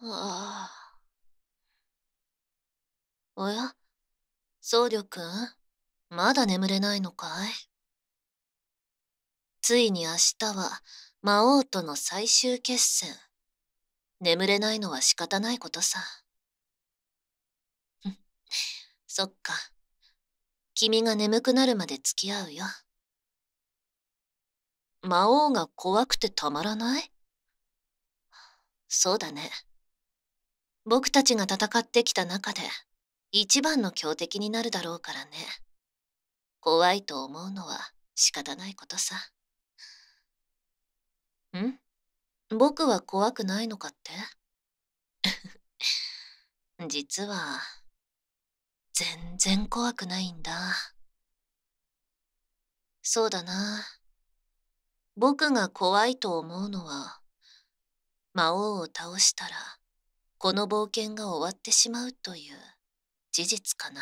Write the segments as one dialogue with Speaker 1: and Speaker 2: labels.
Speaker 1: うん。あ。おや僧侶くんまだ眠れないのかいついに明日は魔王との最終決戦。眠れないのは仕方ないことさ。そっか。君が眠くなるまで付き合うよ。魔王が怖くてたまらないそうだね。僕たちが戦ってきた中で、一番の強敵になるだろうからね。怖いと思うのは仕方ないことさ。ん僕は怖くないのかって 実は、全然怖くないんだ。そうだな。僕が怖いと思うのは、魔王を倒したらこの冒険が終わってしまうという事実かな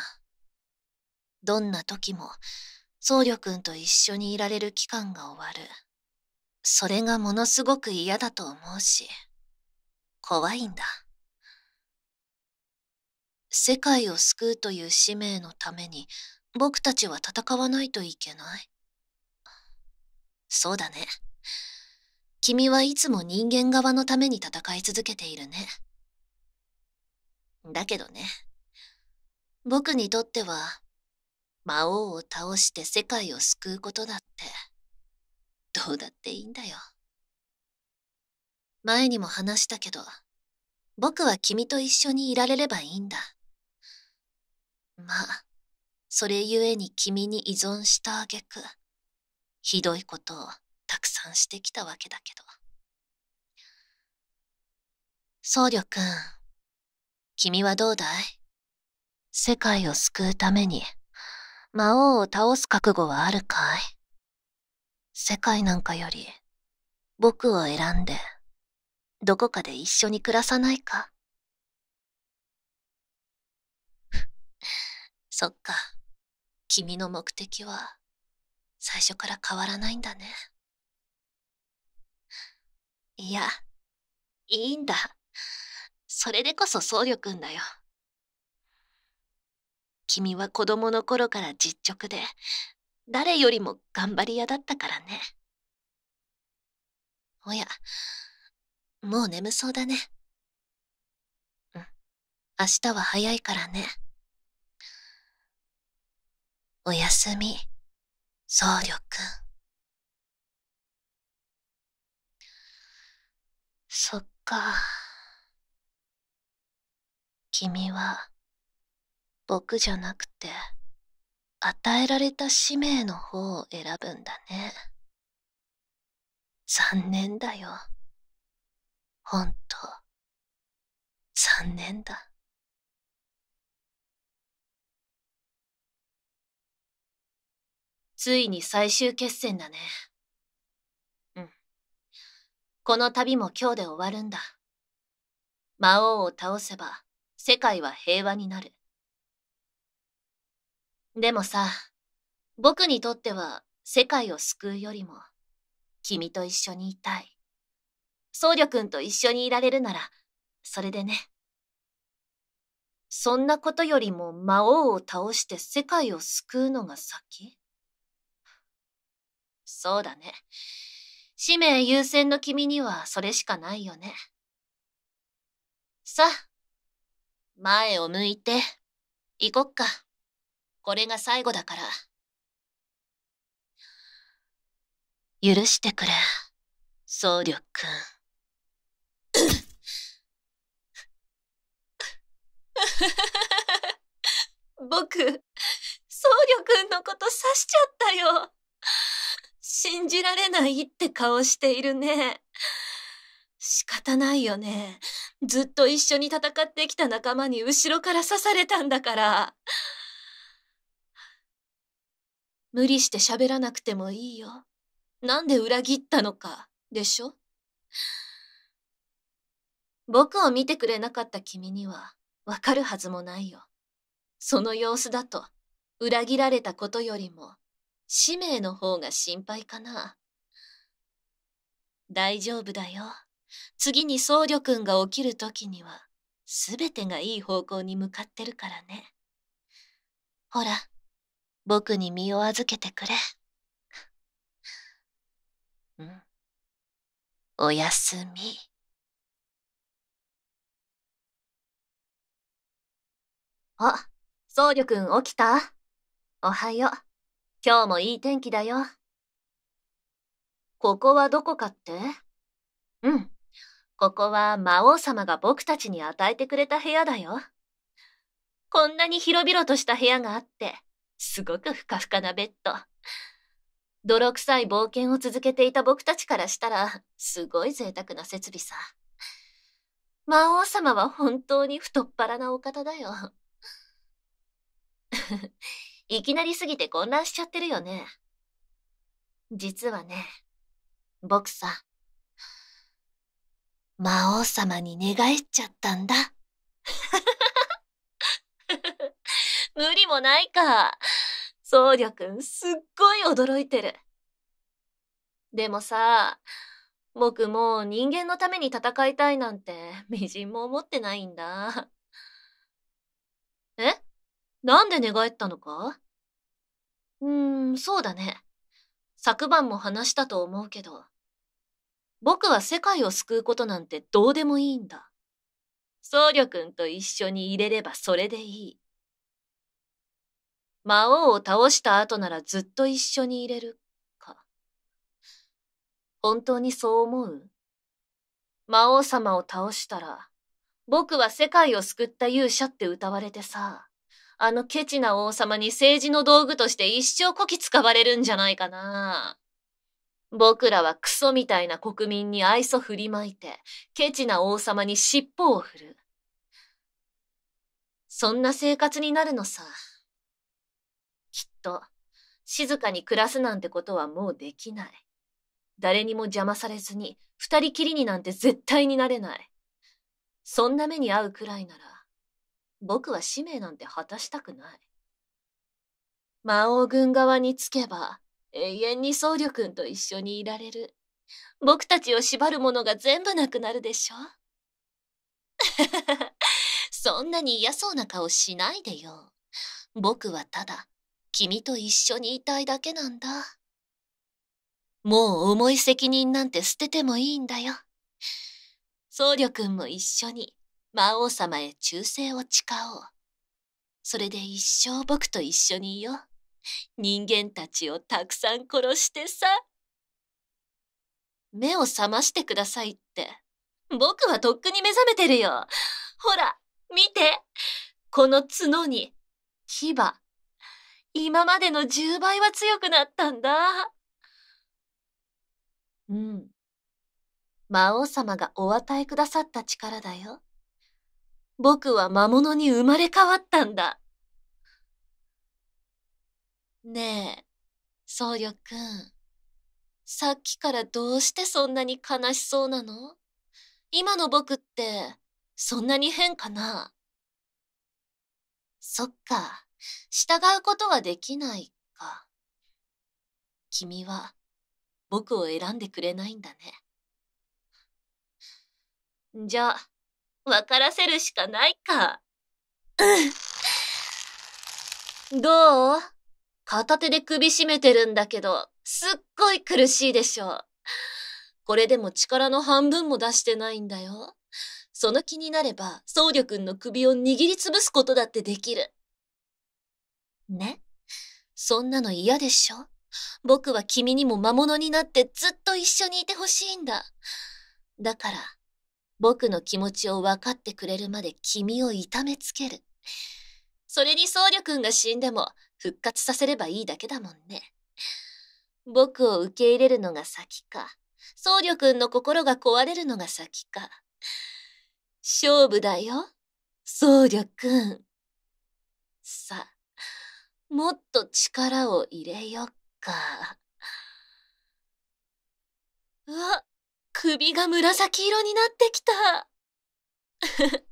Speaker 1: どんな時も僧侶くんと一緒にいられる期間が終わるそれがものすごく嫌だと思うし怖いんだ世界を救うという使命のために僕たちは戦わないといけないそうだね君はいつも人間側のために戦い続けているね。だけどね、僕にとっては、魔王を倒して世界を救うことだって、どうだっていいんだよ。前にも話したけど、僕は君と一緒にいられればいいんだ。まあ、それゆえに君に依存した挙句、ひどいことをたくさんしてきたわけだけど僧侶くん君はどうだい世界を救うために魔王を倒す覚悟はあるかい世界なんかより僕を選んでどこかで一緒に暮らさないか そっか君の目的は最初から変わらないんだね。いや、いいんだ。それでこそ僧侶くんだよ。君は子供の頃から実直で、誰よりも頑張り屋だったからね。おや、もう眠そうだね。うん。明日は早いからね。おやすみ、僧侶くん。そっか君は僕じゃなくて与えられた使命の方を選ぶんだね残念だよほんと残念だついに最終決戦だねこの旅も今日で終わるんだ。魔王を倒せば世界は平和になる。でもさ、僕にとっては世界を救うよりも、君と一緒にいたい。僧侶君と一緒にいられるなら、それでね。そんなことよりも魔王を倒して世界を救うのが先そうだね。使命優先の君にはそれしかないよね。さあ、前を向いて、行こっか。これが最後だから。許してくれ、僧侶くん。僕、僧侶くんのこと刺しちゃったよ。信じられないって顔しているね。仕方ないよね。ずっと一緒に戦ってきた仲間に後ろから刺されたんだから。無理して喋らなくてもいいよ。なんで裏切ったのか、でしょ僕を見てくれなかった君には、わかるはずもないよ。その様子だと、裏切られたことよりも、使命の方が心配かな。大丈夫だよ。次に僧侶くんが起きる時には、すべてがいい方向に向かってるからね。ほら、僕に身を預けてくれ。うん。おやすみ。あ、僧侶くん起きたおはよう。今日もいい天気だよ。ここはどこかってうん。ここは魔王様が僕たちに与えてくれた部屋だよ。こんなに広々とした部屋があって、すごくふかふかなベッド。泥臭い冒険を続けていた僕たちからしたら、すごい贅沢な設備さ。魔王様は本当に太っ腹なお方だよ。いきなりすぎて混乱しちゃってるよね。実はね、僕さ、魔王様に寝返っちゃったんだ。無理もないか。僧侶くんすっごい驚いてる。でもさ、僕もう人間のために戦いたいなんて、微塵も思ってないんだ。えなんで寝返ったのかうーん、そうだね。昨晩も話したと思うけど、僕は世界を救うことなんてどうでもいいんだ。僧侶くんと一緒に入れればそれでいい。魔王を倒した後ならずっと一緒に入れるか。本当にそう思う魔王様を倒したら、僕は世界を救った勇者って歌われてさ。あのケチな王様に政治の道具として一生こき使われるんじゃないかな。僕らはクソみたいな国民に愛想振りまいて、ケチな王様に尻尾を振る。そんな生活になるのさ。きっと、静かに暮らすなんてことはもうできない。誰にも邪魔されずに、二人きりになんて絶対になれない。そんな目に遭うくらいなら、僕は使命なんて果たしたくない。魔王軍側につけば、永遠に僧侶君と一緒にいられる。僕たちを縛るものが全部なくなるでしょ そんなに嫌そうな顔しないでよ。僕はただ、君と一緒にいたいだけなんだ。もう重い責任なんて捨ててもいいんだよ。僧侶君も一緒に魔王様へ忠誠を誓おう。それで一生僕と一緒にいよう。人間たちをたくさん殺してさ。目を覚ましてくださいって。僕はとっくに目覚めてるよ。ほら、見て。この角に、牙。今までの10倍は強くなったんだ。うん。魔王様がお与えくださった力だよ。僕は魔物に生まれ変わったんだ。ねえ、僧侶くん。さっきからどうしてそんなに悲しそうなの今の僕って、そんなに変かなそっか、従うことはできないか。君は、僕を選んでくれないんだね。じゃあ、分からせるしかないか。うん。どう片手で首絞めてるんだけど、すっごい苦しいでしょ。これでも力の半分も出してないんだよ。その気になれば、僧侶くんの首を握りつぶすことだってできる。ねそんなの嫌でしょ僕は君にも魔物になってずっと一緒にいてほしいんだ。だから、僕の気持ちを分かってくれるまで君を痛めつける。それに僧侶くんが死んでも復活させればいいだけだもんね。僕を受け入れるのが先か、僧侶くんの心が壊れるのが先か。勝負だよ、僧侶くん。さあ、もっと力を入れよっか。うわっ首が紫色になってきた。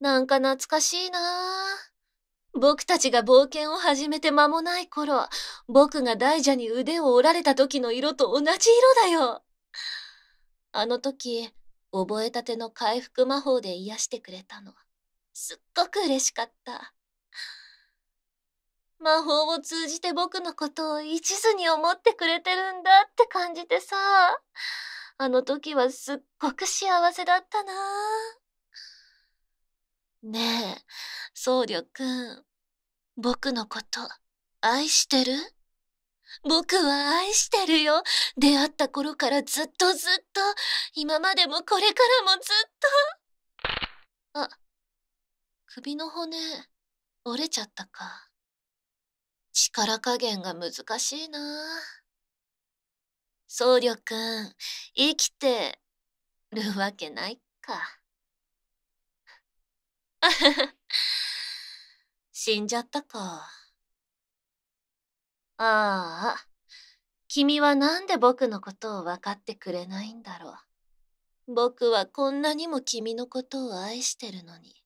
Speaker 1: なんか懐かしいな僕たちが冒険を始めて間もない頃、僕が大蛇に腕を折られた時の色と同じ色だよ。あの時、覚えたての回復魔法で癒してくれたの。すっごく嬉しかった。魔法を通じて僕のことを一途に思ってくれてるんだって感じてさ。あの時はすっごく幸せだったなねえ、僧侶くん、僕のこと愛してる僕は愛してるよ。出会った頃からずっとずっと、今までもこれからもずっと。あ、首の骨、折れちゃったか。力加減が難しいな。僧侶くん、生きてるわけないか。死んじゃったか。ああ、君はなんで僕のことを分かってくれないんだろう。僕はこんなにも君のことを愛してるのに。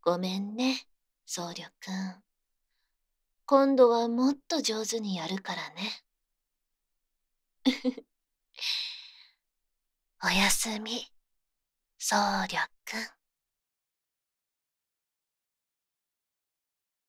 Speaker 1: ごめんね、僧侶くん。今度はもっと上手にやるからね。おやすみ、僧侶くん。